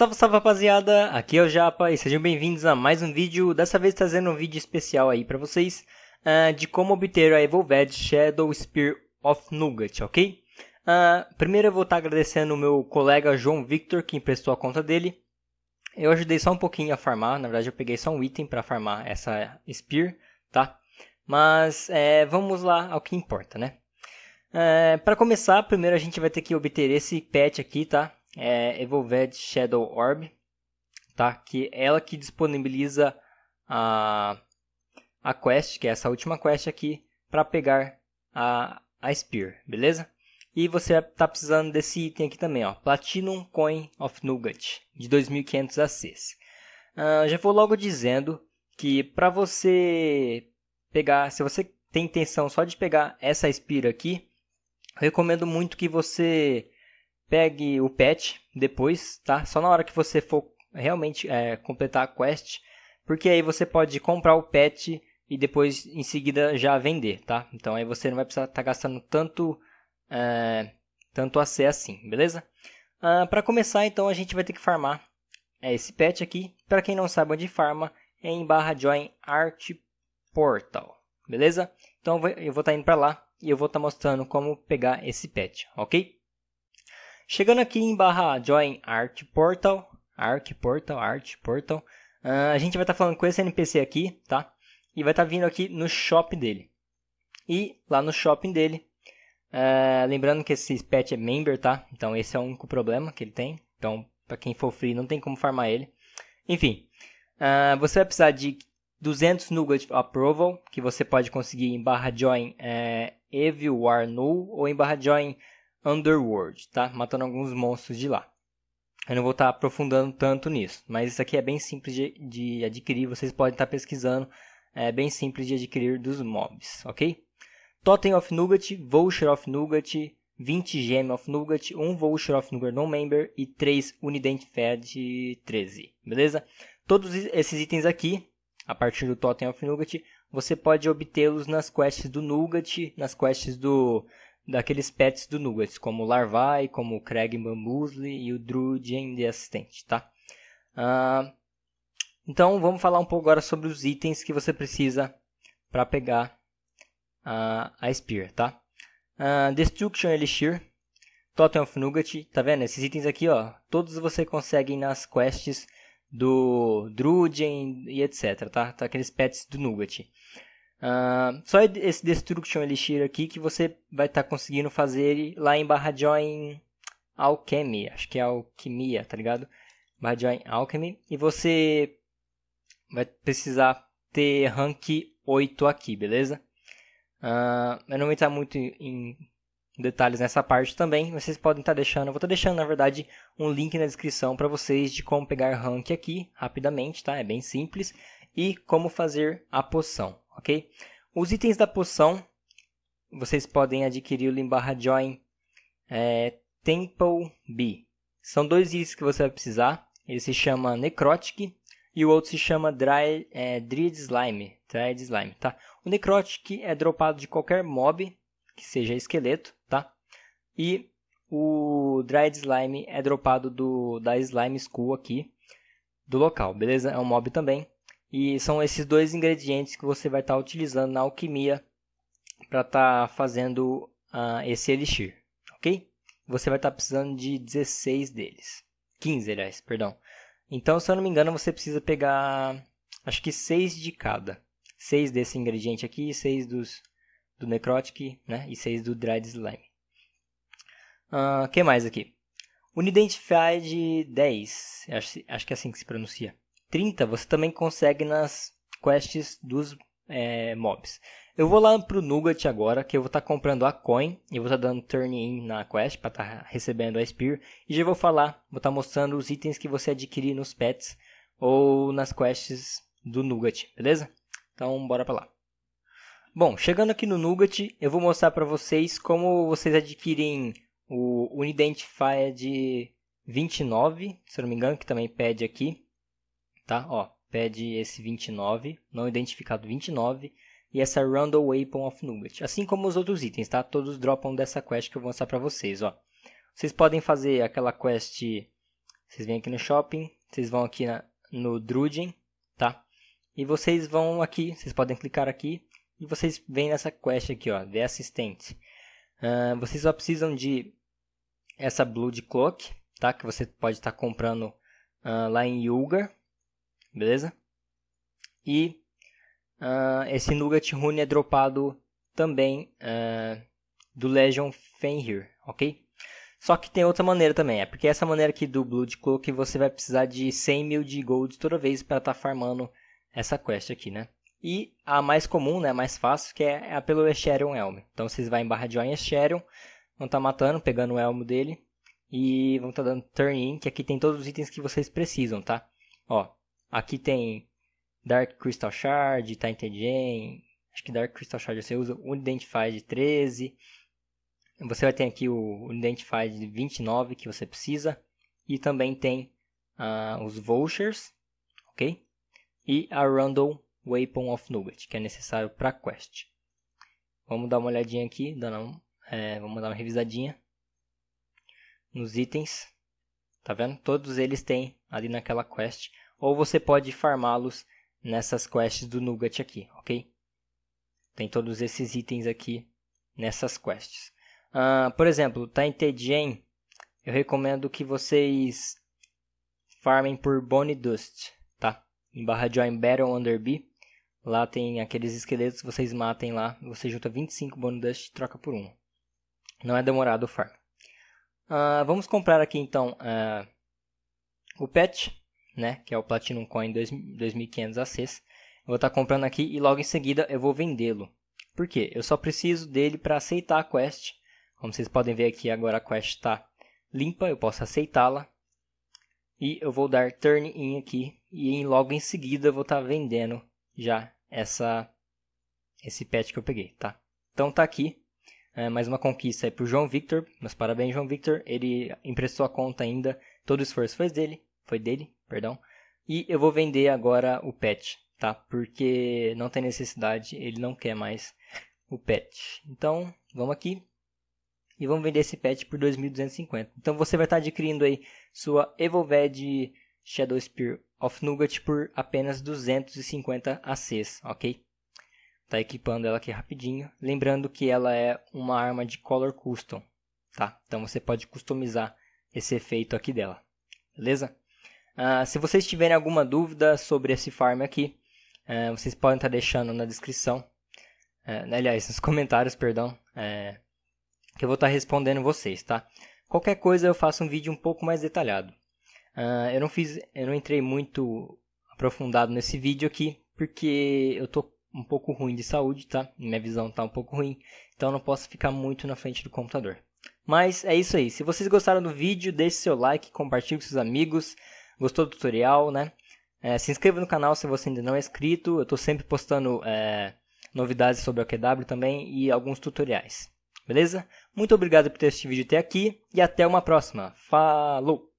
Salve, salve rapaziada, aqui é o Japa e sejam bem-vindos a mais um vídeo, dessa vez trazendo um vídeo especial aí para vocês uh, de como obter a Evolved Shadow Spear of Nugget, ok? Uh, primeiro eu vou estar tá agradecendo o meu colega João Victor que emprestou a conta dele. Eu ajudei só um pouquinho a farmar, na verdade eu peguei só um item para farmar essa Spear, tá? Mas é, vamos lá ao que importa, né? Uh, é, para começar, primeiro a gente vai ter que obter esse pet aqui, tá? é, Evolved Shadow Orb, tá? Que é ela que disponibiliza a, a quest, que é essa última quest aqui, para pegar a, a Spear, beleza? E você tá precisando desse item aqui também, ó, Platinum Coin of Nougat, de 2500 ACs. Uh, já vou logo dizendo que para você pegar, se você tem intenção só de pegar essa Spear aqui, recomendo muito que você pegue o pet depois, tá? Só na hora que você for realmente é, completar a quest, porque aí você pode comprar o pet e depois em seguida já vender, tá? Então aí você não vai precisar estar tá gastando tanto é, tanto AC assim, beleza? Ah, para começar então a gente vai ter que farmar é, esse pet aqui. Para quem não sabe onde farma, é em barra join art portal, beleza? Então eu vou estar tá indo para lá e eu vou estar tá mostrando como pegar esse pet, ok? Chegando aqui em barra join art portal, art portal, art portal, uh, a gente vai estar tá falando com esse NPC aqui, tá? E vai estar tá vindo aqui no shopping dele. E lá no shopping dele, uh, lembrando que esse pet é member, tá? Então esse é o único problema que ele tem. Então para quem for free não tem como farmar ele. Enfim, uh, você vai precisar de 200 nuggets approval, que você pode conseguir em barra join eh, evil war null ou em barra join Underworld, tá? Matando alguns monstros de lá. Eu não vou estar tá aprofundando tanto nisso, mas isso aqui é bem simples de, de adquirir, vocês podem estar tá pesquisando, é bem simples de adquirir dos mobs, ok? Totem of Nugget, Voucher of Nugget, 20 Gem of Nugget, 1 Voucher of Nugget Non-Member e 3 Unidentified 13, beleza? Todos esses itens aqui, a partir do Totem of Nugget, você pode obtê-los nas quests do Nugget, nas quests do daqueles pets do Nuggets, como o Larvai, como o Craig Bambusley e o Drew de assistente, tá? Uh, então vamos falar um pouco agora sobre os itens que você precisa para pegar a Spear, tá? Uh, Destruction Elixir, Totem of Nugget, tá vendo? Esses itens aqui, ó, todos você consegue nas quests do Drudgen e etc, tá? tá? Aqueles pets do Nugget. Uh, só esse Destruction Elixir aqui que você vai estar tá conseguindo fazer lá em barra join Alchemy, acho que é Alquimia, tá ligado? Barra join Alchemy, e você vai precisar ter rank 8 aqui, beleza? Uh, eu não vou entrar muito em detalhes nessa parte também. Vocês podem estar tá deixando, eu vou estar tá deixando na verdade um link na descrição para vocês de como pegar rank aqui rapidamente, tá? É bem simples e como fazer a poção ok? Os itens da poção, vocês podem adquirir em barra join é, Temple B. São dois itens que você vai precisar. Ele se chama Necrotic e o outro se chama Dry, é, Dread Slime. Dread Slime, tá? O Necrotic é dropado de qualquer mob que seja esqueleto, tá? E o Dried Slime é dropado do, da Slime School aqui do local, beleza? É um mob também. E são esses dois ingredientes que você vai estar tá utilizando na alquimia para estar tá fazendo uh, esse elixir, ok? Você vai estar tá precisando de 16 deles. 15, aliás, perdão. Então, se eu não me engano, você precisa pegar acho que 6 de cada. 6 desse ingrediente aqui, 6 do Necrotic né? e 6 do Dried Slime. O uh, ah, que mais aqui? Unidentified 10, acho, acho que é assim que se pronuncia. 30 você também consegue nas quests dos é, mobs. Eu vou lá pro Nugget agora, que eu vou estar tá comprando a coin e vou estar tá dando turn in na quest para estar tá recebendo a Spear. E já vou falar, vou estar tá mostrando os itens que você adquirir nos pets ou nas quests do Nugget, beleza? Então bora para lá. Bom, chegando aqui no Nugget, eu vou mostrar para vocês como vocês adquirem o Unidentified 29, se eu não me engano, que também pede aqui tá? Ó, pede esse 29, não identificado 29, e essa Random Weapon of Nugget. Assim como os outros itens, tá? Todos dropam dessa quest que eu vou mostrar para vocês, ó. Vocês podem fazer aquela quest, vocês vêm aqui no shopping, vocês vão aqui na, no Drudgen, tá? E vocês vão aqui, vocês podem clicar aqui, e vocês vêm nessa quest aqui, ó, de assistente. Uh, vocês só precisam de essa Blood Cloak, tá? Que você pode estar tá comprando uh, lá em Yulgar, beleza? E uh, esse Nugget Rune é dropado também uh, do Legion Fenrir, ok? Só que tem outra maneira também, é porque essa maneira aqui do Blood Cloak você vai precisar de 100 mil de gold toda vez para estar tá farmando essa quest aqui, né? E a mais comum, né, a mais fácil, que é, é a pelo Echerion Elm. Então vocês vão em barra de Join Echerion, vão estar tá matando, pegando o elmo dele e vão estar tá dando turn in, que aqui tem todos os itens que vocês precisam, tá? Ó, Aqui tem Dark Crystal Shard, Titan tá Gen, acho que Dark Crystal Shard você usa o identify de 13. Você vai ter aqui o identify de 29 que você precisa. E também tem uh, os vouchers ok? E a Random Weapon of Nugget, que é necessário para quest. Vamos dar uma olhadinha aqui, dando, é, vamos dar uma revisadinha nos itens. Tá vendo? Todos eles têm ali naquela quest ou você pode farmá-los nessas quests do Nugget aqui, ok? Tem todos esses itens aqui nessas quests. Uh, por exemplo, tá em TGen, eu recomendo que vocês farmem por Bone Dust, tá? Em barra Join Battle Under B. Lá tem aqueles esqueletos que vocês matem lá. Você junta 25 Bone Dust e troca por 1. Não é demorado o farm. Uh, vamos comprar aqui então uh, o pet né, que é o Platinum Coin 2500 ACs. Eu vou estar tá comprando aqui e logo em seguida eu vou vendê-lo. Por quê? Eu só preciso dele para aceitar a quest. Como vocês podem ver aqui agora a quest está limpa, eu posso aceitá-la. E eu vou dar turn in aqui e logo em seguida eu vou estar tá vendendo já essa esse pet que eu peguei, tá? Então tá aqui, é, mais uma conquista aí o João Victor. mas parabéns, João Victor. Ele emprestou a conta ainda. Todo o esforço foi dele. Foi dele perdão. E eu vou vender agora o pet, tá? Porque não tem necessidade, ele não quer mais o pet. Então, vamos aqui e vamos vender esse pet por 2.250. Então você vai estar adquirindo aí sua Evolved Shadow Spear of Nugget por apenas 250 ACs, ok? Tá equipando ela aqui rapidinho. Lembrando que ela é uma arma de Color Custom, tá? Então você pode customizar esse efeito aqui dela, beleza? Ah, se vocês tiverem alguma dúvida sobre esse farm aqui, uh, vocês podem estar deixando na descrição. Uh, aliás, nos comentários, perdão. Eh, que eu vou estar respondendo vocês, tá? Qualquer coisa eu faço um vídeo um pouco mais detalhado. Ah, eu não fiz, eu não entrei muito aprofundado nesse vídeo aqui, porque eu tô um pouco ruim de saúde, tá? Minha visão tá um pouco ruim, então eu não posso ficar muito na frente do computador. Mas é isso aí. Se vocês gostaram do vídeo, deixe seu like, compartilhe com seus amigos gostou do tutorial, né? É, se inscreva no canal se você ainda não é inscrito. Eu estou sempre postando é, novidades sobre o QW também e alguns tutoriais. Beleza? Muito obrigado por ter assistido o vídeo até aqui e até uma próxima. Falou!